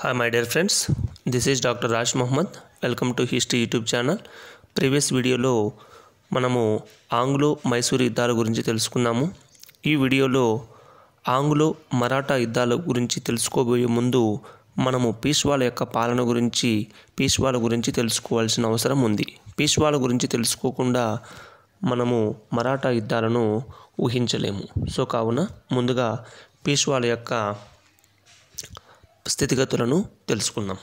hi my dear friends this is doctor Raj Mohammad welcome to history YouTube channel previous వీడియోలో మనము Anglo Mysore యుద్ధాల గురించి తెలుసుకున్నాము ఈ వీడియోలో ఆంగ్లో మరాఠా యుద్ధాల గురించి తెలుసుకోబోయే ముందు మనము పీష్వాల యొక్క పాలన గురించి పీష్వాల గురించి తెలుసుకోవాల్సిన అవసరం ఉంది పీష్వాల గురించి తెలుసుకోకుండా మనము మరాఠా యుద్ధాలను ఊహించలేము సో కావున ముందుగా పీష్వాల యొక్క స్థితిగతులను తెలుసుకున్నాం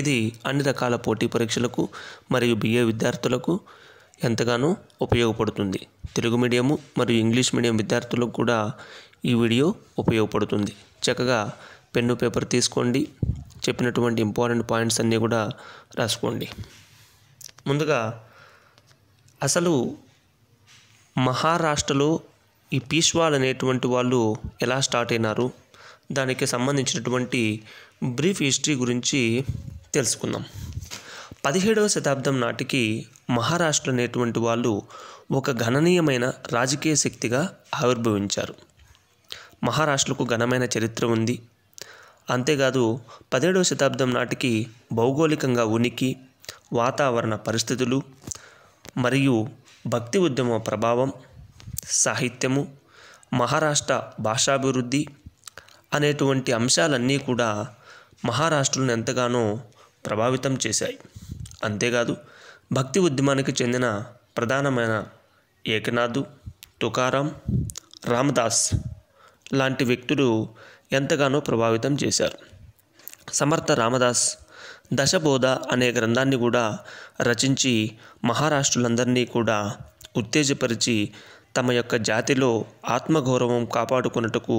ఇది అన్ని రకాల పోటీ పరీక్షలకు మరియు బిఏ విద్యార్థులకు ఎంతగానో ఉపయోగపడుతుంది తెలుగు మీడియము మరియు ఇంగ్లీష్ మీడియం విద్యార్థులకు కూడా ఈ వీడియో ఉపయోగపడుతుంది చక్కగా పెన్ను పేపర్ తీసుకోండి చెప్పినటువంటి ఇంపార్టెంట్ పాయింట్స్ అన్నీ కూడా రాసుకోండి ముందుగా అసలు మహారాష్ట్రలో ఈ పీష్వాల్ అనేటువంటి వాళ్ళు ఎలా స్టార్ట్ అయినారు దానికి సంబంధించినటువంటి బ్రీఫ్ హిస్టరీ గురించి తెలుసుకుందాం పదిహేడవ శతాబ్దం నాటికి మహారాష్ట్ర అనేటువంటి వాళ్ళు ఒక గణనీయమైన రాజకీయ శక్తిగా ఆవిర్భవించారు మహారాష్ట్రకు ఘనమైన చరిత్ర ఉంది అంతేకాదు పదిహేడవ శతాబ్దం నాటికి భౌగోళికంగా ఉనికి వాతావరణ పరిస్థితులు మరియు భక్తి ఉద్యమ ప్రభావం సాహిత్యము మహారాష్ట్ర భాషాభివృద్ధి అనేటువంటి అంశాలన్నీ కూడా మహారాష్ట్రను ఎంతగానో ప్రభావితం చేశాయి అంతేకాదు భక్తి ఉద్యమానికి చెందిన ప్రధానమైన ఏకనాథు తుకారాం రామదాస్ లాంటి వ్యక్తులు ఎంతగానో ప్రభావితం చేశారు సమర్థ రామదాస్ దశబోధ అనే గ్రంథాన్ని కూడా రచించి మహారాష్ట్రులందరినీ కూడా ఉత్తేజపరిచి తమ యొక్క జాతిలో ఆత్మగౌరవం కాపాడుకున్నట్టుకు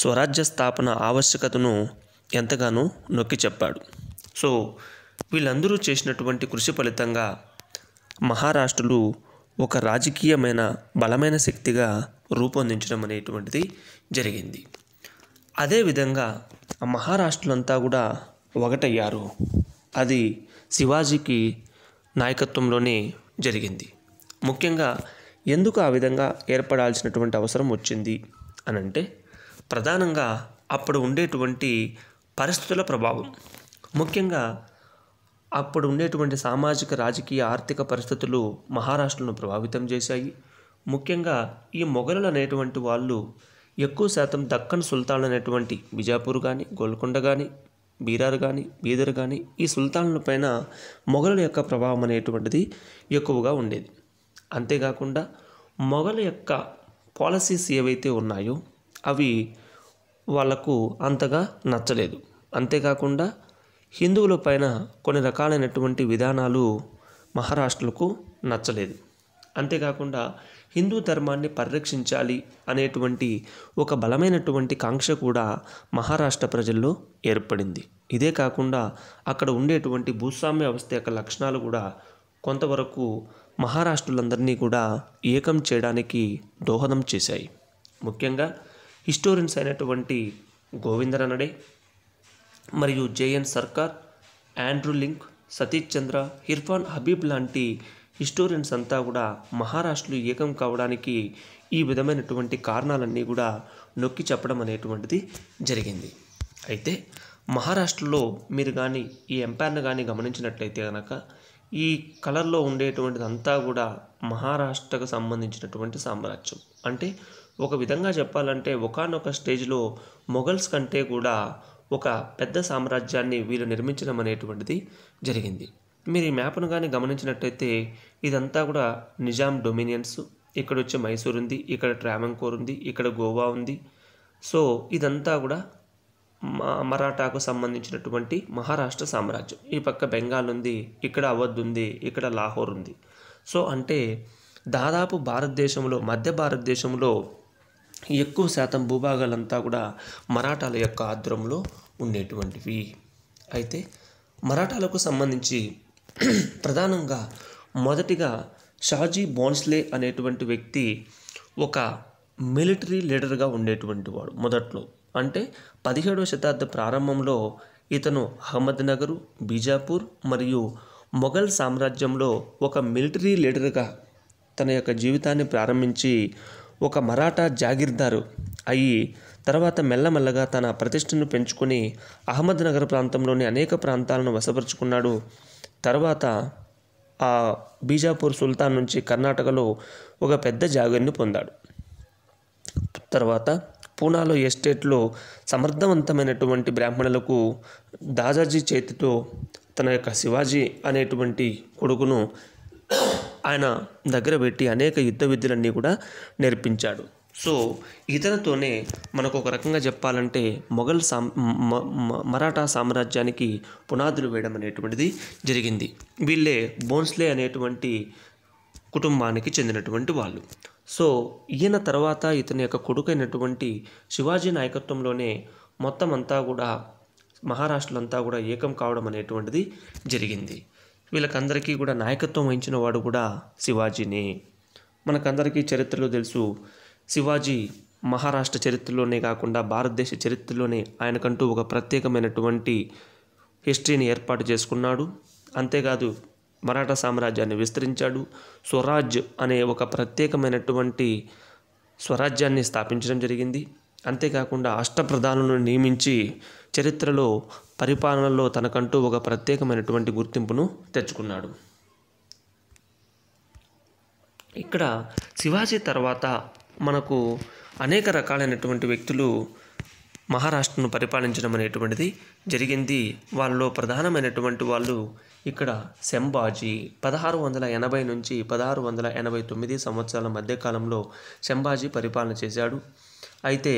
స్వరాజ్య స్థాపన ఆవశ్యకతను ఎంతగానో నొక్కి చెప్పాడు సో వీళ్ళందరూ చేసినటువంటి కృషి ఫలితంగా మహారాష్ట్రలు ఒక రాజకీయమైన బలమైన శక్తిగా రూపొందించడం అనేటువంటిది జరిగింది అదేవిధంగా ఆ మహారాష్ట్రులంతా కూడా ఒకటయ్యారు అది శివాజీకి నాయకత్వంలోనే జరిగింది ముఖ్యంగా ఎందుకు ఆ విధంగా ఏర్పడాల్సినటువంటి అవసరం వచ్చింది అనంటే ప్రధానంగా అప్పుడు ఉండేటువంటి పరిస్థితుల ప్రభావం ముఖ్యంగా అప్పుడు ఉండేటువంటి సామాజిక రాజకీయ ఆర్థిక పరిస్థితులు మహారాష్ట్రను ప్రభావితం చేశాయి ముఖ్యంగా ఈ మొఘలులు అనేటువంటి వాళ్ళు ఎక్కువ శాతం దక్కన్ సుల్తాన్ అనేటువంటి బిజాపూర్ కానీ గోల్కొండ కానీ బీరార్ కానీ బీదర్ కానీ ఈ సుల్తాన్ల పైన మొఘలుల యొక్క ప్రభావం అనేటువంటిది ఎక్కువగా ఉండేది అంతేకాకుండా మొఘల యొక్క పాలసీస్ ఏవైతే ఉన్నాయో అవి వాళ్లకు అంతగా నచ్చలేదు అంతేకాకుండా హిందువుల పైన కొన్ని రకాలైనటువంటి విధానాలు మహారాష్ట్రలకు నచ్చలేదు అంతేకాకుండా హిందూ ధర్మాన్ని పరిరక్షించాలి అనేటువంటి ఒక బలమైనటువంటి కాంక్ష కూడా మహారాష్ట్ర ప్రజల్లో ఏర్పడింది ఇదే కాకుండా అక్కడ ఉండేటువంటి భూస్వామ్య వ్యవస్థ యొక్క లక్షణాలు కూడా కొంతవరకు మహారాష్ట్రులందరినీ కూడా ఏకం చేయడానికి దోహదం చేశాయి ముఖ్యంగా హిస్టోరియన్స్ అయినటువంటి గోవిందరనడే మరియు J N Sarkar Andre Wink Satish Chandra Irfan Habib లాంటి హిస్టోరియన్స్ అంతా కూడా మహారాష్ట్రలు ఏకం కావడానికి ఈ విధమైనటువంటి కారణాలన్నీ కూడా నొక్కి చెప్పడం అనేటువంటిది జరిగింది అయితే మహారాష్ట్రలో మీరు కానీ ఈ ఎంపైర్ను కానీ గమనించినట్లయితే కనుక ఈ కలర్లో ఉండేటువంటిది అంతా కూడా మహారాష్ట్రకు సంబంధించినటువంటి సామ్రాజ్యం అంటే ఒక విధంగా చెప్పాలంటే ఒకనొక స్టేజ్లో మొఘల్స్ కంటే కూడా ఒక పెద్ద సామ్రాజ్యాన్ని వీళ్ళు నిర్మించడం అనేటువంటిది జరిగింది మీరు ఈ మ్యాప్ను కానీ గమనించినట్టయితే ఇదంతా కూడా నిజాం డొమినియన్స్ ఇక్కడ వచ్చే మైసూర్ ఉంది ఇక్కడ ట్రామంకోర్ ఉంది ఇక్కడ గోవా ఉంది సో ఇదంతా కూడా మరాఠాకు సంబంధించినటువంటి మహారాష్ట్ర సామ్రాజ్యం ఈ పక్క బెంగాల్ ఉంది ఇక్కడ అవధ్ ఉంది ఇక్కడ లాహోర్ ఉంది సో అంటే దాదాపు భారతదేశంలో మధ్య భారతదేశంలో ఎక్కువ శాతం భూభాగాలంతా కూడా మరాఠాల యొక్క ఆధ్వర్యంలో ఉండేటువంటివి అయితే మరాఠాలకు సంబంధించి ప్రధానంగా మొదటిగా షాజీ బోన్స్లే అనేటువంటి వ్యక్తి ఒక మిలిటరీ లీడర్గా ఉండేటువంటి వాడు మొదట్లో అంటే పదిహేడవ శతాబ్ద ప్రారంభంలో ఇతను అహ్మద్నగర్ బీజాపూర్ మరియు మొఘల్ సామ్రాజ్యంలో ఒక మిలిటరీ లీడర్గా తన యొక్క జీవితాన్ని ప్రారంభించి ఒక మరాఠా జాగీర్దారు అయ్యి తర్వాత మెల్లమెల్లగా తన ప్రతిష్టను పెంచుకొని అహ్మద్నగర్ ప్రాంతంలోని అనేక ప్రాంతాలను వశపరుచుకున్నాడు తర్వాత ఆ బీజాపూర్ సుల్తాన్ నుంచి కర్ణాటకలో ఒక పెద్ద జాగీర్ని పొందాడు తర్వాత పూనాలో ఎస్టేట్లో సమర్థవంతమైనటువంటి బ్రాహ్మణులకు దాదాజీ చేతితో తన యొక్క శివాజీ అనేటువంటి కొడుకును ఆయన దగ్గర పెట్టి అనేక యుద్ధ విద్యలన్నీ కూడా నేర్పించాడు సో ఇతనితోనే మనకు ఒక రకంగా చెప్పాలంటే మొఘల్ సా మరాఠా సామ్రాజ్యానికి పునాదులు వేయడం అనేటువంటిది జరిగింది వీళ్ళే బోన్స్లే అనేటువంటి కుటుంబానికి చెందినటువంటి వాళ్ళు సో ఈయన తర్వాత ఇతని యొక్క కొడుకైనటువంటి శివాజీ నాయకత్వంలోనే మొత్తం అంతా కూడా మహారాష్ట్రలో అంతా కూడా ఏకం కావడం అనేటువంటిది జరిగింది వీళ్ళకందరికీ కూడా నాయకత్వం వహించిన వాడు కూడా శివాజీనే మనకందరికీ చరిత్రలో తెలుసు శివాజీ మహారాష్ట్ర చరిత్రలోనే కాకుండా భారతదేశ చరిత్రలోనే ఆయనకంటూ ఒక ప్రత్యేకమైనటువంటి హిస్టరీని ఏర్పాటు చేసుకున్నాడు అంతేకాదు మరాఠా సామ్రాజ్యాన్ని విస్తరించాడు స్వరాజ్ అనే ఒక ప్రత్యేకమైనటువంటి స్వరాజ్యాన్ని స్థాపించడం జరిగింది అంతేకాకుండా అష్టప్రధానులను నియమించి చరిత్రలో పరిపాలనలో తనకంటూ ఒక ప్రత్యేకమైనటువంటి గుర్తింపును తెచ్చుకున్నాడు ఇక్కడ శివాజీ తర్వాత మనకు అనేక రకాలైనటువంటి వ్యక్తులు మహారాష్ట్రను పరిపాలించడం అనేటువంటిది జరిగింది వాళ్ళలో ప్రధానమైనటువంటి వాళ్ళు ఇక్కడ శంభాజీ పదహారు వందల ఎనభై నుంచి పదహారు వందల ఎనభై తొమ్మిది సంవత్సరాల మధ్యకాలంలో శంభాజీ పరిపాలన చేశాడు అయితే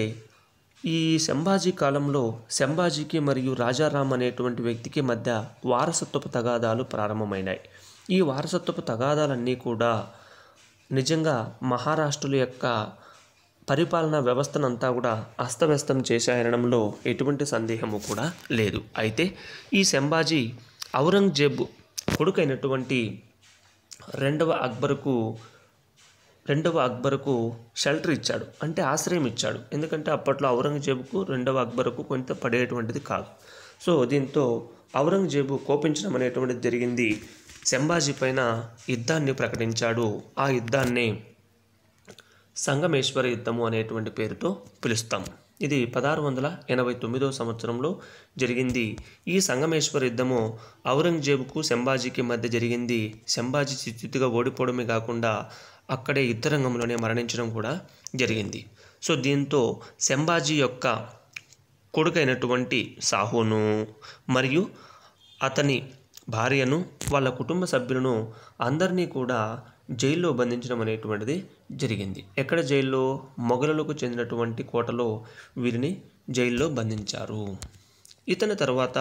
ఈ శంభాజీ కాలంలో శంభాజీకి మరియు రాజారాం అనేటువంటి వ్యక్తికి మధ్య వారసత్వపు తగాదాలు ప్రారంభమైనాయి ఈ వారసత్వపు తగాదాలన్నీ కూడా నిజంగా మహారాష్ట్రుల యొక్క పరిపాలనా వ్యవస్థనంతా కూడా అస్తవ్యస్తం చేశాయనడంలో ఎటువంటి సందేహము కూడా లేదు అయితే ఈ సెంబాజీ ఔరంగజేబు కొడుకైనటువంటి రెండవ అక్బరుకు రెండవ అక్బరుకు షెల్టర్ ఇచ్చాడు అంటే ఆశ్రయం ఇచ్చాడు ఎందుకంటే అప్పట్లో ఔరంగజేబుకు రెండవ అక్బరుకు కొంత పడేటువంటిది కాదు సో దీంతో ఔరంగజేబు కోపించడం అనేటువంటిది జరిగింది సంభాజీ పైన యుద్ధాన్ని ప్రకటించాడు ఆ యుద్ధాన్ని సంగమేశ్వర యుద్ధము అనేటువంటి పేరుతో పిలుస్తాం ఇది పదహారు వందల ఎనభై తొమ్మిదో సంవత్సరంలో జరిగింది ఈ సంగమేశ్వర యుద్ధము ఔరంగజేబుకు శంభాజీకి మధ్య జరిగింది శంభాజీ చిత్తుగా ఓడిపోవడమే కాకుండా అక్కడే యుద్ధరంగంలోనే మరణించడం కూడా జరిగింది సో దీంతో శంభాజీ యొక్క కొడుకైనటువంటి సాహును మరియు అతని భార్యను వాళ్ళ కుటుంబ సభ్యులను అందరినీ కూడా జైల్లో బంధించడం అనేటువంటిది జరిగింది ఎక్కడ జైల్లో మొఘలులకు చెందినటువంటి కోటలో వీరిని జైల్లో బంధించారు ఇతని తర్వాత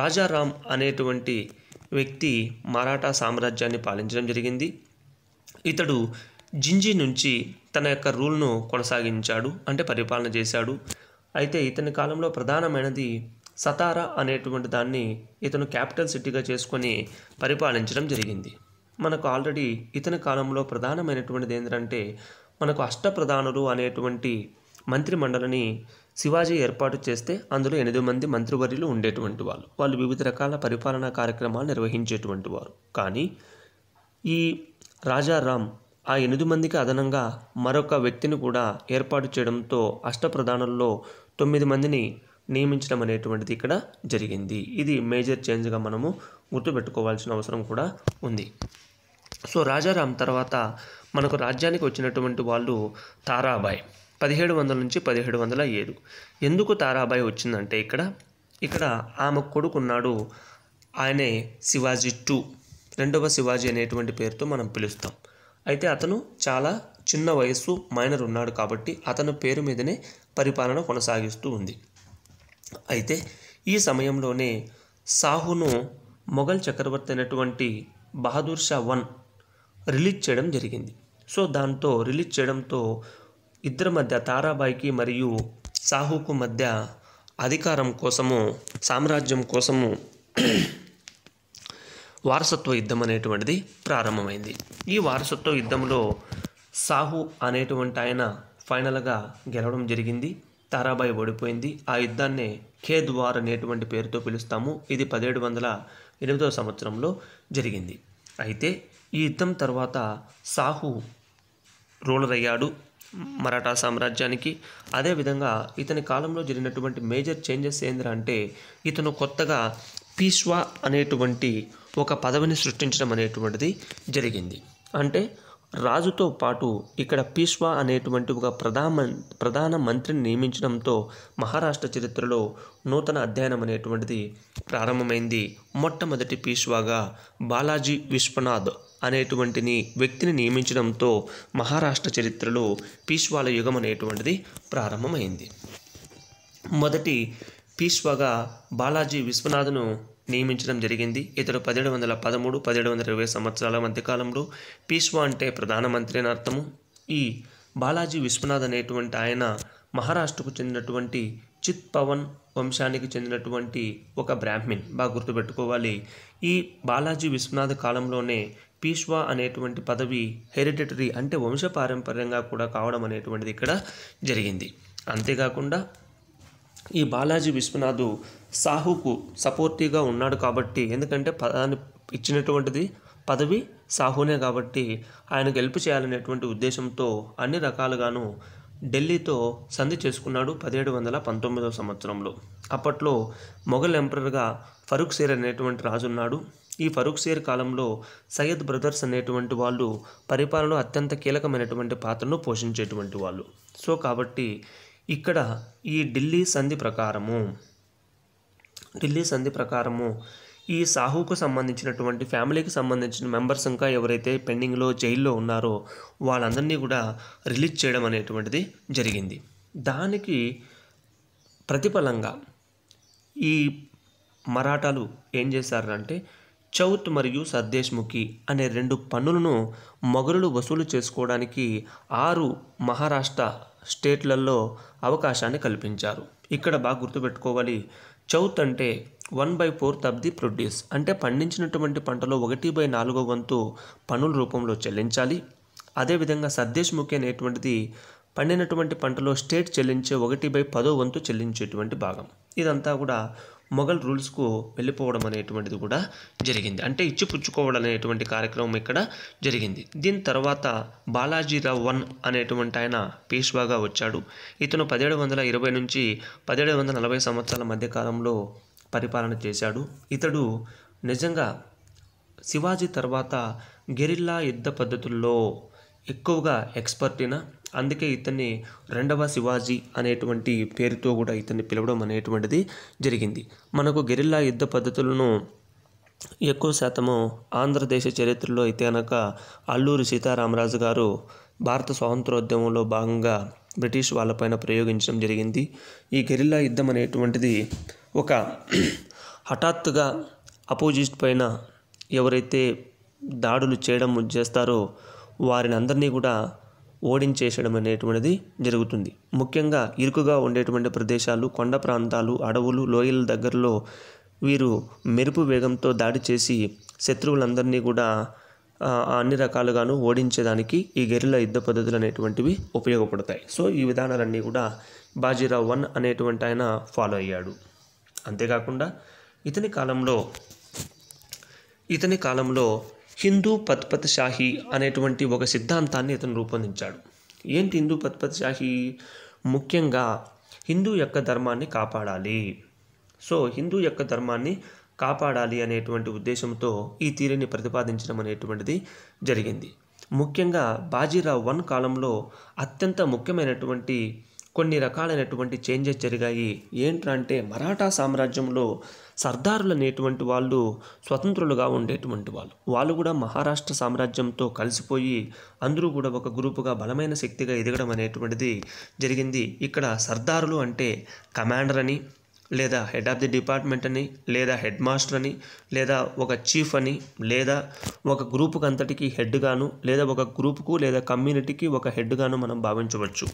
రాజారాం అనేటువంటి వ్యక్తి మరాఠా సామ్రాజ్యాన్ని పాలించడం జరిగింది ఇతడు జింజి నుంచి తన యొక్క రూల్ను కొనసాగించాడు అంటే పరిపాలన చేశాడు అయితే ఇతని కాలంలో ప్రధానమైనది సతారా అనేటువంటి దాన్ని ఇతను క్యాపిటల్ సిటీగా చేసుకొని పరిపాలించడం జరిగింది మనకు ఆల్రెడీ ఇతని కాలంలో ప్రధానమైనటువంటిది ఏంటంటే మనకు అష్టప్రధానులు అనేటువంటి మంత్రిమండలిని శివాజీ ఏర్పాటు చేస్తే అందులో ఎనిమిది మంది మంత్రివర్యులు ఉండేటువంటి వాళ్ళు వాళ్ళు వివిధ రకాల పరిపాలనా కార్యక్రమాలు నిర్వహించేటువంటి వారు కానీ ఈ రాజారాం ఆ ఎనిమిది మందికి అదనంగా మరొక వ్యక్తిని కూడా ఏర్పాటు చేయడంతో అష్టప్రధానుల్లో తొమ్మిది మందిని నియమించడం అనేటువంటిది ఇక్కడ జరిగింది ఇది మేజర్ చేంజ్గా మనము గుర్తుపెట్టుకోవాల్సిన అవసరం కూడా ఉంది సో రాజారాం తర్వాత మనకు రాజ్యానికి వచ్చినటువంటి వాళ్ళు తారాబాయ్ పదిహేడు వందల నుంచి పదిహేడు వందల ఏడు ఎందుకు తారాబాయ్ వచ్చిందంటే ఇక్కడ ఇక్కడ ఆమె కొడుకున్నాడు ఆయనే శివాజీ టూ రెండవ శివాజీ అనేటువంటి పేరుతో మనం పిలుస్తాం అయితే అతను చాలా చిన్న వయస్సు మైనర్ ఉన్నాడు కాబట్టి అతని పేరు మీదనే పరిపాలన కొనసాగిస్తూ ఉంది అయితే ఈ సమయంలోనే సాహును మొఘల్ చక్రవర్తి అయినటువంటి బహదూర్ షా వన్ రిలీజ్ చేయడం జరిగింది సో దాంతో రిలీజ్ చేయడంతో ఇద్దరి మధ్య తారాబాయికి మరియు సాహుకు మధ్య అధికారం కోసము సామ్రాజ్యం కోసము వారసత్వ యుద్ధం అనేటువంటిది ప్రారంభమైంది ఈ వారసత్వ యుద్ధంలో సాహు అనేటువంటి ఆయన ఫైనల్గా గెలవడం జరిగింది తారాబాయి ఓడిపోయింది ఆ యుద్ధాన్నే ఖేద్వార్ అనేటువంటి పేరుతో పిలుస్తాము ఇది పదిహేడు వందల ఎనిమిదవ సంవత్సరంలో జరిగింది అయితే ఈ యుద్ధం తర్వాత సాహు రూలర్ అయ్యాడు మరాఠా సామ్రాజ్యానికి అదేవిధంగా ఇతని కాలంలో జరిగినటువంటి మేజర్ చేంజెస్ ఏంద్ర అంటే ఇతను కొత్తగా పీష్వా అనేటువంటి ఒక పదవిని సృష్టించడం అనేటువంటిది జరిగింది అంటే రాజుతో పాటు ఇక్కడ పీష్వా అనేటువంటి ఒక ప్రధాన ప్రధాన మంత్రిని నియమించడంతో మహారాష్ట్ర చరిత్రలో నూతన అధ్యయనం అనేటువంటిది ప్రారంభమైంది మొట్టమొదటి పీష్వాగా బాలాజీ విశ్వనాథ్ అనేటువంటిని వ్యక్తిని నియమించడంతో మహారాష్ట్ర చరిత్రలో పీష్వాల యుగం అనేటువంటిది ప్రారంభమైంది మొదటి పీష్వాగా బాలాజీ విశ్వనాథ్ను నియమించడం జరిగింది ఇతడు పదిహేడు వందల పదమూడు పదిహేడు వందల ఇరవై సంవత్సరాల మధ్యకాలంలో పీష్వా అంటే ప్రధానమంత్రి అని అర్థము ఈ బాలాజీ విశ్వనాథ్ అనేటువంటి ఆయన మహారాష్ట్రకు చెందినటువంటి చిత్ పవన్ వంశానికి చెందినటువంటి ఒక బ్రాహ్మిన్ బాగా గుర్తుపెట్టుకోవాలి ఈ బాలాజీ విశ్వనాథ్ కాలంలోనే పీష్వా అనేటువంటి పదవి హెరిటేటరీ అంటే వంశపారంపర్యంగా కూడా కావడం అనేటువంటిది ఇక్కడ జరిగింది అంతేకాకుండా ఈ బాలాజీ విశ్వనాథు సాహుకు సపోర్టివ్గా ఉన్నాడు కాబట్టి ఎందుకంటే పదాన్ని ఇచ్చినటువంటిది పదవి సాహునే కాబట్టి ఆయనకు హెల్ప్ చేయాలనేటువంటి ఉద్దేశంతో అన్ని రకాలుగాను ఢిల్లీతో సంధి చేసుకున్నాడు పదిహేడు వందల పంతొమ్మిదవ సంవత్సరంలో అప్పట్లో మొఘల్ ఎంపరర్గా ఫరూక్ సీర్ అనేటువంటి రాజున్నాడు ఈ ఫరూక్ సీర్ కాలంలో సయ్యద్ బ్రదర్స్ అనేటువంటి వాళ్ళు పరిపాలనలో అత్యంత కీలకమైనటువంటి పాత్రను పోషించేటువంటి వాళ్ళు సో కాబట్టి ఇక్కడ ఈ ఢిల్లీ సంధి ప్రకారము ఢిల్లీ సంధి ప్రకారము ఈ సాహుకు సంబంధించినటువంటి ఫ్యామిలీకి సంబంధించిన మెంబర్స్ ఇంకా ఎవరైతే పెండింగ్లో జైల్లో ఉన్నారో వాళ్ళందరినీ కూడా రిలీజ్ చేయడం అనేటువంటిది జరిగింది దానికి ప్రతిఫలంగా ఈ మరాఠాలు ఏం చేశారంటే చౌత్ మరియు సర్దేశ్ముఖి అనే రెండు పన్నులను మొగరులు వసూలు చేసుకోవడానికి ఆరు మహారాష్ట్ర స్టేట్లలో అవకాశాన్ని కల్పించారు ఇక్కడ బాగా గుర్తుపెట్టుకోవాలి చౌత్ అంటే one by fourth of the produce అంటే పండించినటువంటి పంటలో ఒకటి బై నాలుగో వంతు పన్నుల రూపంలో చెల్లించాలి అదేవిధంగా సర్దేశ్ముఖి అనేటువంటిది పండినటువంటి పంటలో స్టేట్ చెల్లించే ఒకటి బై పదో వంతు చెల్లించేటువంటి భాగం ఇదంతా కూడా మొఘల్ రూల్స్కు వెళ్ళిపోవడం అనేటువంటిది కూడా జరిగింది అంటే ఇచ్చిపుచ్చుకోవడం అనేటువంటి కార్యక్రమం ఇక్కడ జరిగింది దీని తర్వాత బాలాజీరావు వన్ అనేటువంటి ఆయన పేష్వాగా వచ్చాడు ఇతను పదిహేడు వందల ఇరవై నుంచి పదిహేడు వందల నలభై సంవత్సరాల మధ్యకాలంలో పరిపాలన చేశాడు ఇతడు నిజంగా శివాజీ తర్వాత గెరిల్లా యుద్ధ పద్ధతుల్లో ఎక్కువగా ఎక్స్పర్ట్ అయిన అందుకే ఇతన్ని రెండవ శివాజీ అనేటువంటి పేరుతో కూడా ఇతన్ని పిలవడం అనేటువంటిది జరిగింది మనకు గెరిల్లా యుద్ధ పద్ధతులను ఎక్కువ శాతము ఆంధ్రదేశ చరిత్రలో అయితే అనక అల్లూరి సీతారామరాజు గారు భారత స్వాతంత్రోద్యమంలో భాగంగా బ్రిటిష్ వాళ్ళపైన ప్రయోగించడం జరిగింది ఈ గెరిల్లా యుద్ధం అనేటువంటిది ఒక హఠాత్తుగా అపోజిట్ పైన ఎవరైతే దాడులు చేయడం చేస్తారో వారిని అందరినీ కూడా ఓడించేసడం అనేటువంటిది జరుగుతుంది ముఖ్యంగా ఇరుకుగా ఉండేటువంటి ప్రదేశాలు కొండ ప్రాంతాలు అడవులు లోయల దగ్గరలో వీరు మెరుపు వేగంతో దాడి చేసి శత్రువులందరినీ కూడా అన్ని రకాలుగాను ఓడించేదానికి ఈ గెరిల యుద్ధ పద్ధతులు అనేటువంటివి ఉపయోగపడతాయి సో ఈ విధానాలన్నీ కూడా బాజీరావు వన్ అనేటువంటి ఆయన ఫాలో అయ్యాడు అంతేకాకుండా ఇతని కాలంలో ఇతని కాలంలో హిందూ పత్పత్షాహి అనేటువంటి ఒక సిద్ధాంతాన్ని ఇతను రూపొందించాడు ఏంటి హిందూ షాహి ముఖ్యంగా హిందూ యొక్క ధర్మాన్ని కాపాడాలి సో హిందూ యొక్క ధర్మాన్ని కాపాడాలి అనేటువంటి ఉద్దేశంతో ఈ తీరుని ప్రతిపాదించడం అనేటువంటిది జరిగింది ముఖ్యంగా బాజీరావు వన్ కాలంలో అత్యంత ముఖ్యమైనటువంటి కొన్ని రకాలైనటువంటి చేంజెస్ జరిగాయి ఏంటంటే మరాఠా సామ్రాజ్యంలో సర్దారులు అనేటువంటి వాళ్ళు స్వతంత్రులుగా ఉండేటువంటి వాళ్ళు వాళ్ళు కూడా మహారాష్ట్ర సామ్రాజ్యంతో కలిసిపోయి అందరూ కూడా ఒక గ్రూపుగా బలమైన శక్తిగా ఎదగడం అనేటువంటిది జరిగింది ఇక్కడ సర్దారులు అంటే కమాండర్ అని లేదా హెడ్ ఆఫ్ ది డిపార్ట్మెంట్ అని లేదా హెడ్ మాస్టర్ అని లేదా ఒక చీఫ్ అని లేదా ఒక గ్రూప్కి అంతటికి హెడ్గాను లేదా ఒక గ్రూపుకు లేదా కమ్యూనిటీకి ఒక హెడ్గాను మనం భావించవచ్చు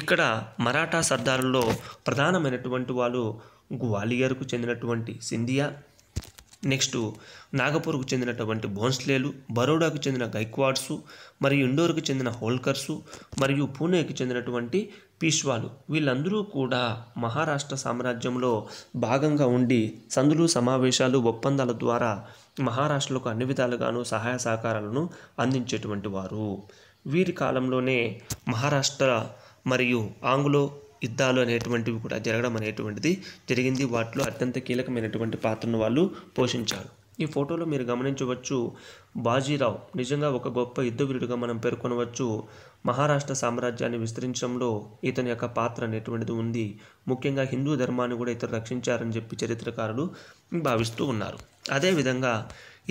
ఇక్కడ మరాఠా సర్దారుల్లో ప్రధానమైనటువంటి వాళ్ళు గ్వాలియర్కు చెందినటువంటి సింధియా నెక్స్ట్ నాగపూర్కు చెందినటువంటి భోన్స్లేలు బరోడాకు చెందిన గైక్వాడ్సు మరియు ఇండోర్కు చెందిన హోల్కర్సు మరియు పూణేకి చెందినటువంటి పీష్వాలు వీళ్ళందరూ కూడా మహారాష్ట్ర సామ్రాజ్యంలో భాగంగా ఉండి సందులు సమావేశాలు ఒప్పందాల ద్వారా మహారాష్ట్రలకు అన్ని విధాలుగాను సహాయ సహకారాలను అందించేటువంటి వారు వీరి కాలంలోనే మహారాష్ట్ర మరియు ఆంగ్లో యుద్ధాలు అనేటువంటివి కూడా జరగడం అనేటువంటిది జరిగింది వాటిలో అత్యంత కీలకమైనటువంటి పాత్రను వాళ్ళు పోషించారు ఈ ఫోటోలో మీరు గమనించవచ్చు బాజీరావు నిజంగా ఒక గొప్ప యుద్ధవీరుడిగా మనం పేర్కొనవచ్చు మహారాష్ట్ర సామ్రాజ్యాన్ని విస్తరించడంలో ఇతని యొక్క పాత్ర అనేటువంటిది ఉంది ముఖ్యంగా హిందూ ధర్మాన్ని కూడా ఇతను రక్షించారని చెప్పి చరిత్రకారులు భావిస్తూ ఉన్నారు అదేవిధంగా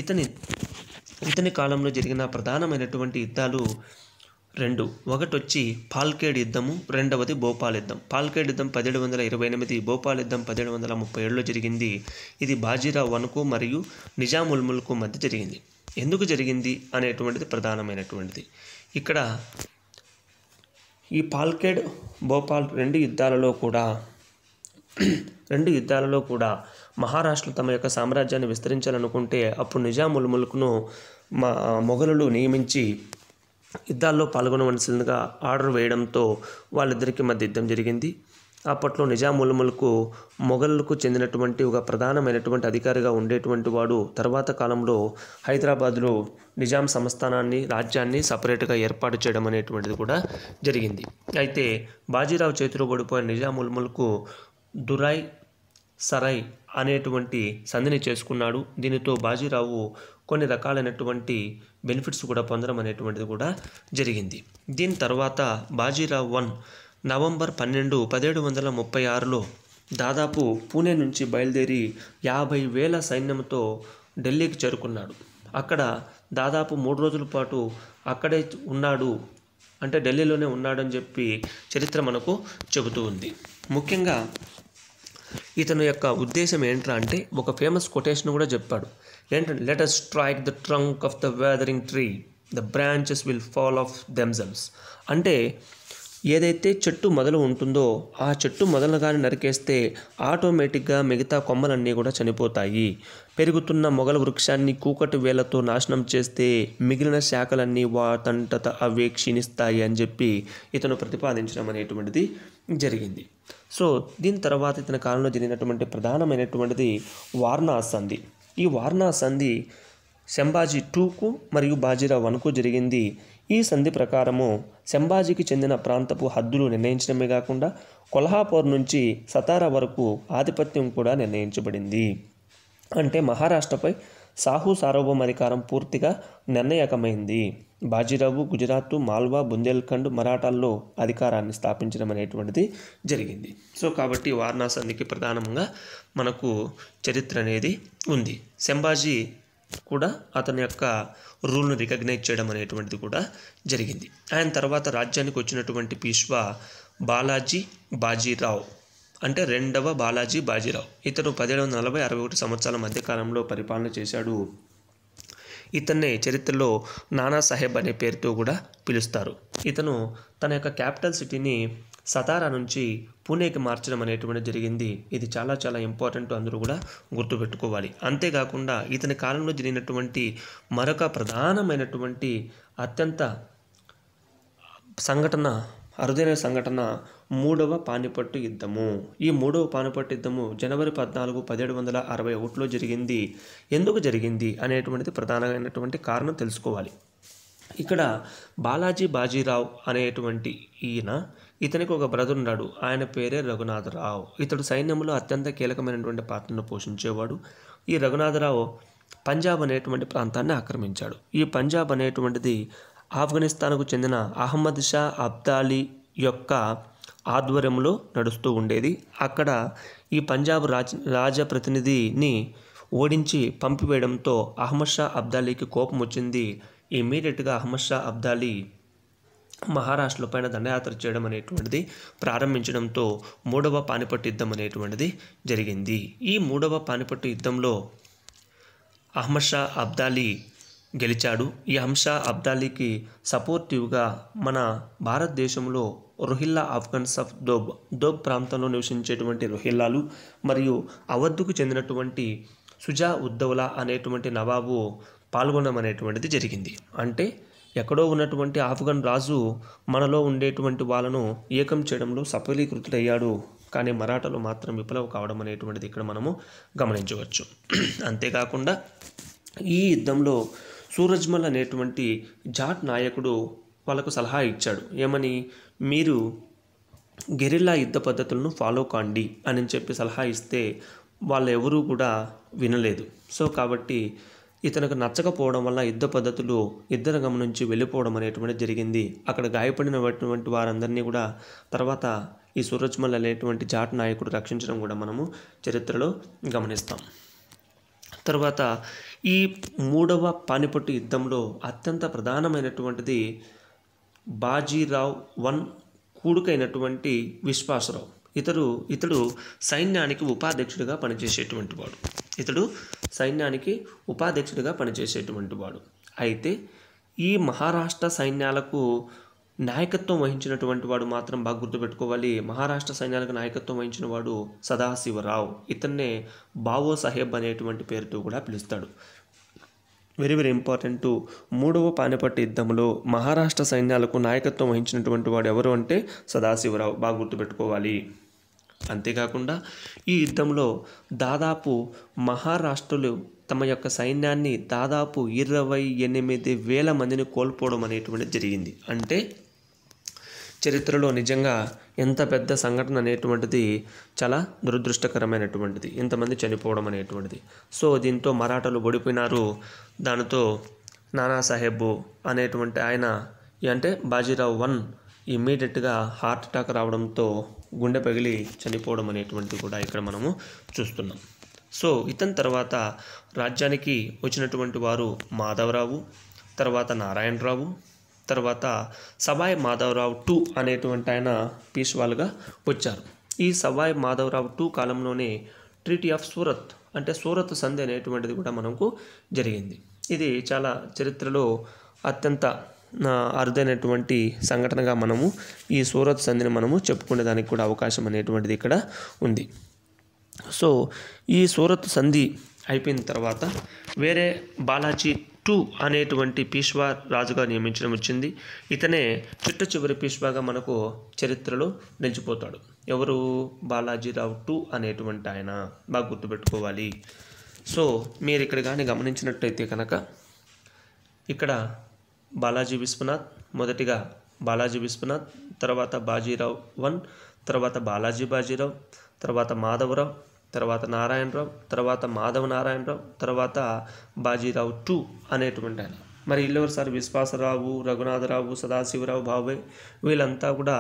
ఇతని ఇతని కాలంలో జరిగిన ప్రధానమైనటువంటి యుద్ధాలు రెండు ఒకటొచ్చి పాల్కేడ్ యుద్ధము రెండవది భోపాల్ యుద్ధం పాల్కేడ్ యుద్ధం పదిహేడు వందల ఇరవై ఎనిమిది భోపాల్ యుద్ధం పదిహేడు వందల ముప్పై ఏడులో జరిగింది ఇది బాజీరా వనకు మరియు నిజాముల్ముల్కు మధ్య జరిగింది ఎందుకు జరిగింది అనేటువంటిది ప్రధానమైనటువంటిది ఇక్కడ ఈ పాల్కేడ్ భోపాల్ రెండు యుద్ధాలలో కూడా రెండు యుద్ధాలలో కూడా మహారాష్ట్ర తమ యొక్క సామ్రాజ్యాన్ని విస్తరించాలనుకుంటే అప్పుడు నిజాముల్ ముల్క్ను మా మొఘలులు నియమించి యుద్ధాల్లో పాల్గొనవలసిందిగా ఆర్డర్ వేయడంతో వాళ్ళిద్దరికీ మధ్య యుద్ధం జరిగింది అప్పట్లో నిజాం ఉలములకు మొఘల్కు చెందినటువంటి ఒక ప్రధానమైనటువంటి అధికారిగా ఉండేటువంటి వాడు తర్వాత కాలంలో హైదరాబాద్లో నిజాం సంస్థానాన్ని రాజ్యాన్ని సపరేట్గా ఏర్పాటు చేయడం అనేటువంటిది కూడా జరిగింది అయితే బాజీరావు చేతిలో పడిపోయిన నిజాం ఉలములకు దురాయ్ సరై అనేటువంటి సంధిని చేసుకున్నాడు దీనితో బాజీరావు కొన్ని రకాలైనటువంటి బెనిఫిట్స్ కూడా పొందడం అనేటువంటిది కూడా జరిగింది దీని తర్వాత బాజీరావ్ వన్ నవంబర్ పన్నెండు పదిహేడు వందల ముప్పై ఆరులో దాదాపు పూణే నుంచి బయలుదేరి యాభై వేల సైన్యంతో ఢిల్లీకి చేరుకున్నాడు అక్కడ దాదాపు మూడు రోజుల పాటు అక్కడే ఉన్నాడు అంటే ఢిల్లీలోనే ఉన్నాడని చెప్పి చరిత్ర మనకు చెబుతూ ఉంది ముఖ్యంగా ఇతను యొక్క ఉద్దేశం ఏంట్రా అంటే ఒక ఫేమస్ కొటేషన్ కూడా చెప్పాడు ఏంటంటే let us strike the trunk of the withering tree the branches will fall off themselves అంటే ఏదైతే చెట్టు మొదలు ఉంటుందో ఆ చెట్టు మొదలుగానే నరికేస్తే ఆటోమేటిక్గా మిగతా కొమ్మలన్నీ కూడా చనిపోతాయి పెరుగుతున్న మొగల వృక్షాన్ని కూకటి వేలతో నాశనం చేస్తే మిగిలిన శాఖలన్నీ వాతంటత అవే క్షీణిస్తాయి అని చెప్పి ఇతను ప్రతిపాదించడం అనేటువంటిది జరిగింది సో దీని తర్వాత ఇతని కాలంలో జరిగినటువంటి ప్రధానమైనటువంటిది వారణా సంధి ఈ వారణా సంధి శంభాజీ టూకు మరియు బాజీరావు వన్కు జరిగింది ఈ సంధి ప్రకారము శంభాజీకి చెందిన ప్రాంతపు హద్దులు నిర్ణయించడమే కాకుండా కొల్హాపూర్ నుంచి సతారా వరకు ఆధిపత్యం కూడా నిర్ణయించబడింది అంటే మహారాష్ట్రపై సాహు అధికారం పూర్తిగా నిర్ణయకమైంది బాజీరావు గుజరాత్ మాల్వా బుందేల్ఖండ్ మరాఠాల్లో అధికారాన్ని స్థాపించడం అనేటువంటిది జరిగింది సో కాబట్టి వారణాసానికి ప్రధానంగా మనకు చరిత్ర అనేది ఉంది సంభాజీ కూడా అతని యొక్క రూల్ను రికగ్నైజ్ చేయడం అనేటువంటిది కూడా జరిగింది ఆయన తర్వాత రాజ్యానికి వచ్చినటువంటి పీష్వా బాలాజీ బాజీరావు అంటే రెండవ బాలాజీ బాజీరావు ఇతడు పదిహేడు వందల నలభై అరవై ఒకటి సంవత్సరాల మధ్యకాలంలో పరిపాలన చేశాడు ఇతన్నే చరిత్రలో నానాసాహెబ్ అనే పేరుతో కూడా పిలుస్తారు ఇతను తన యొక్క క్యాపిటల్ సిటీని సతారా నుంచి పూణేకి మార్చడం అనేటువంటి జరిగింది ఇది చాలా చాలా ఇంపార్టెంట్ అందరూ కూడా గుర్తుపెట్టుకోవాలి అంతేకాకుండా ఇతని కాలంలో జరిగినటువంటి మరొక ప్రధానమైనటువంటి అత్యంత సంఘటన అరుదైన సంఘటన మూడవ పానిపట్టు యుద్ధము ఈ మూడవ పానిపట్టు యుద్ధము జనవరి పద్నాలుగు పదిహేడు వందల అరవై ఒకటిలో జరిగింది ఎందుకు జరిగింది అనేటువంటిది ప్రధానమైనటువంటి కారణం తెలుసుకోవాలి ఇక్కడ బాలాజీ బాజీరావు అనేటువంటి ఈయన ఇతనికి ఒక బ్రదర్ ఉన్నాడు ఆయన పేరే రఘునాథరావు ఇతడు సైన్యంలో అత్యంత కీలకమైనటువంటి పాత్రను పోషించేవాడు ఈ రఘునాథరావు పంజాబ్ అనేటువంటి ప్రాంతాన్ని ఆక్రమించాడు ఈ పంజాబ్ అనేటువంటిది ఆఫ్ఘనిస్తాన్కు చెందిన అహ్మద్ షా అబ్దాలీ యొక్క ఆధ్వర్యంలో నడుస్తూ ఉండేది అక్కడ ఈ పంజాబ్ రాజ రాజప్రతినిధిని ఓడించి పంపివేయడంతో అహ్మద్ షా అబ్దాలీకి కోపం వచ్చింది ఇమీడియట్గా అహ్మద్ షా అబ్దాలీ మహారాష్ట్ర పైన దండయాత్ర చేయడం అనేటువంటిది ప్రారంభించడంతో మూడవ పానిపట్టు యుద్ధం అనేటువంటిది జరిగింది ఈ మూడవ పానిపట్టు యుద్ధంలో అహ్మద్ షా అబ్దాలీ గెలిచాడు ఈ హంషా అబ్దాలీకి సపోర్టివ్గా మన భారతదేశంలో రొహిల్లా ఆఫ్ఘన్ సఫ్ దోబ్ దోబ్ ప్రాంతంలో నివసించేటువంటి రొహిల్లాలు మరియు అవధుకు చెందినటువంటి సుజా ఉద్దౌలా అనేటువంటి నవాబు పాల్గొనడం అనేటువంటిది జరిగింది అంటే ఎక్కడో ఉన్నటువంటి ఆఫ్ఘన్ రాజు మనలో ఉండేటువంటి వాళ్ళను ఏకం చేయడంలో సఫలీకృతుడయ్యాడు కానీ మరాఠాలు మాత్రం విఫలం కావడం అనేటువంటిది ఇక్కడ మనము గమనించవచ్చు అంతేకాకుండా ఈ యుద్ధంలో సూరజ్మల్ అనేటువంటి జాట్ నాయకుడు వాళ్ళకు సలహా ఇచ్చాడు ఏమని మీరు గెరిల్లా యుద్ధ పద్ధతులను ఫాలో కాండి అని చెప్పి సలహా ఇస్తే వాళ్ళు ఎవరూ కూడా వినలేదు సో కాబట్టి ఇతనికి నచ్చకపోవడం వల్ల యుద్ధ పద్ధతులు ఇద్దరు గమ నుంచి వెళ్ళిపోవడం అనేటువంటి జరిగింది అక్కడ గాయపడినటువంటి వారందరినీ కూడా తర్వాత ఈ సూరజ్మల్ అనేటువంటి జాట్ నాయకుడు రక్షించడం కూడా మనము చరిత్రలో గమనిస్తాం తర్వాత ఈ మూడవ పానిపట్టు యుద్ధంలో అత్యంత ప్రధానమైనటువంటిది బాజీరావు వన్ కూడుకైనటువంటి విశ్వాసరావు ఇతడు ఇతడు సైన్యానికి ఉపాధ్యక్షుడిగా పనిచేసేటువంటి వాడు ఇతడు సైన్యానికి ఉపాధ్యక్షుడిగా పనిచేసేటువంటి వాడు అయితే ఈ మహారాష్ట్ర సైన్యాలకు నాయకత్వం వహించినటువంటి వాడు మాత్రం బాగా గుర్తుపెట్టుకోవాలి మహారాష్ట్ర సైన్యాలకు నాయకత్వం వహించిన వాడు సదాశివరావు ఇతన్నే బావో సాహెబ్ అనేటువంటి పేరుతో కూడా పిలుస్తాడు వెరీ వెరీ ఇంపార్టెంట్ మూడవ పానిపట్టు యుద్ధంలో మహారాష్ట్ర సైన్యాలకు నాయకత్వం వహించినటువంటి వాడు ఎవరు అంటే సదాశివరావు బాగా గుర్తుపెట్టుకోవాలి అంతేకాకుండా ఈ యుద్ధంలో దాదాపు మహారాష్ట్రలు తమ యొక్క సైన్యాన్ని దాదాపు ఇరవై ఎనిమిది వేల మందిని కోల్పోవడం అనేటువంటిది జరిగింది అంటే చరిత్రలో నిజంగా ఎంత పెద్ద సంఘటన అనేటువంటిది చాలా దురదృష్టకరమైనటువంటిది ఇంతమంది చనిపోవడం అనేటువంటిది సో దీంతో మరాఠాలు ఓడిపోయినారు దానితో నానాసాహెబ్ అనేటువంటి ఆయన అంటే బాజీరావు వన్ ఇమ్మీడియట్గా హార్ట్ అటాక్ రావడంతో గుండె పగిలి చనిపోవడం అనేటువంటిది కూడా ఇక్కడ మనము చూస్తున్నాం సో ఇతని తర్వాత రాజ్యానికి వచ్చినటువంటి వారు మాధవరావు తర్వాత నారాయణరావు తర్వాత సవాయ్ మాధవరావు టూ అనేటువంటి ఆయన పీష్వాల్గా వచ్చారు ఈ సవాయ్ మాధవరావు టూ కాలంలోనే ట్రీటీ ఆఫ్ సూరత్ అంటే సూరత్ సంధి అనేటువంటిది కూడా మనకు జరిగింది ఇది చాలా చరిత్రలో అత్యంత అరుదైనటువంటి సంఘటనగా మనము ఈ సూరత్ సంధిని మనము చెప్పుకునేదానికి కూడా అవకాశం అనేటువంటిది ఇక్కడ ఉంది సో ఈ సూరత్ సంధి అయిపోయిన తర్వాత వేరే బాలాజీ టూ అనేటువంటి పీష్వా రాజుగా నియమించడం వచ్చింది ఇతనే చిట్ట చివరి పీష్వాగా మనకు చరిత్రలో నిలిచిపోతాడు ఎవరు బాలాజీరావు టూ అనేటువంటి ఆయన బాగా గుర్తుపెట్టుకోవాలి సో మీరు ఇక్కడ కానీ గమనించినట్టయితే కనుక ఇక్కడ బాలాజీ విశ్వనాథ్ మొదటిగా బాలాజీ విశ్వనాథ్ తర్వాత బాజీరావు వన్ తర్వాత బాలాజీ బాజీరావు తర్వాత మాధవరావు తర్వాత నారాయణరావు తర్వాత మాధవ నారాయణరావు తర్వాత బాజీరావు టూ అనేటువంటి ఆయన మరి సార్ విశ్వాసరావు రఘునాథరావు సదాశివరావు బాబు వీళ్ళంతా కూడా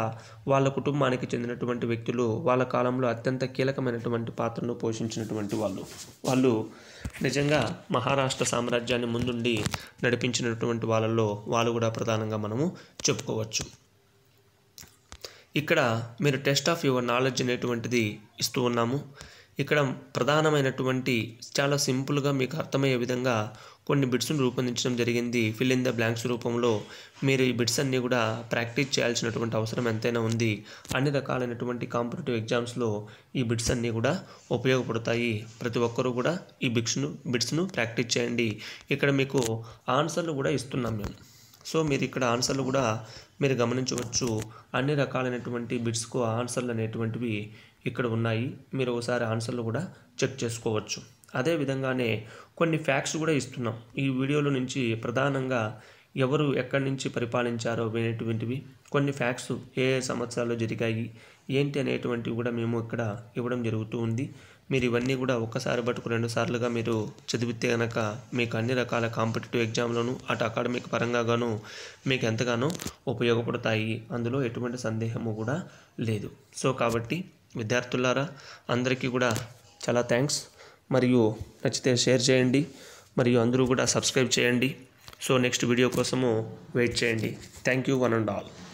వాళ్ళ కుటుంబానికి చెందినటువంటి వ్యక్తులు వాళ్ళ కాలంలో అత్యంత కీలకమైనటువంటి పాత్రను పోషించినటువంటి వాళ్ళు వాళ్ళు నిజంగా మహారాష్ట్ర సామ్రాజ్యాన్ని ముందుండి నడిపించినటువంటి వాళ్ళలో వాళ్ళు కూడా ప్రధానంగా మనము చెప్పుకోవచ్చు ఇక్కడ మీరు టెస్ట్ ఆఫ్ యువర్ నాలెడ్జ్ అనేటువంటిది ఇస్తూ ఉన్నాము ఇక్కడ ప్రధానమైనటువంటి చాలా సింపుల్గా మీకు అర్థమయ్యే విధంగా కొన్ని బిట్స్ను రూపొందించడం జరిగింది ఫిల్ ఇన్ ద బ్లాంక్స్ రూపంలో మీరు ఈ బిట్స్ అన్నీ కూడా ప్రాక్టీస్ చేయాల్సినటువంటి అవసరం ఎంతైనా ఉంది అన్ని రకాలైనటువంటి కాంపిటేటివ్ ఎగ్జామ్స్లో ఈ బిట్స్ అన్నీ కూడా ఉపయోగపడతాయి ప్రతి ఒక్కరూ కూడా ఈ బిట్స్ను బిట్స్ను ప్రాక్టీస్ చేయండి ఇక్కడ మీకు ఆన్సర్లు కూడా ఇస్తున్నాం మేము సో మీరు ఇక్కడ ఆన్సర్లు కూడా మీరు గమనించవచ్చు అన్ని రకాలైనటువంటి బిట్స్కు ఆన్సర్లు అనేటువంటివి ఇక్కడ ఉన్నాయి మీరు ఒకసారి ఆన్సర్లు కూడా చెక్ చేసుకోవచ్చు అదేవిధంగానే కొన్ని ఫ్యాక్ట్స్ కూడా ఇస్తున్నాం ఈ వీడియోల నుంచి ప్రధానంగా ఎవరు ఎక్కడి నుంచి పరిపాలించారో అనేటువంటివి కొన్ని ఫ్యాక్ట్స్ ఏ ఏ సంవత్సరాల్లో జరిగాయి ఏంటి అనేటువంటివి కూడా మేము ఇక్కడ ఇవ్వడం జరుగుతూ ఉంది మీరు ఇవన్నీ కూడా ఒక్కసారి పట్టుకు రెండు సార్లుగా మీరు చదివితే కనుక మీకు అన్ని రకాల కాంపిటేటివ్ ఎగ్జామ్లోను అటు అకాడమిక్ పరంగాను మీకు ఎంతగానో ఉపయోగపడతాయి అందులో ఎటువంటి సందేహము కూడా లేదు సో కాబట్టి విద్యార్థులారా అందరికీ కూడా చాలా థ్యాంక్స్ మరియు నచ్చితే షేర్ చేయండి మరియు అందరూ కూడా సబ్స్క్రైబ్ చేయండి సో నెక్స్ట్ వీడియో కోసము వెయిట్ చేయండి thank you one and all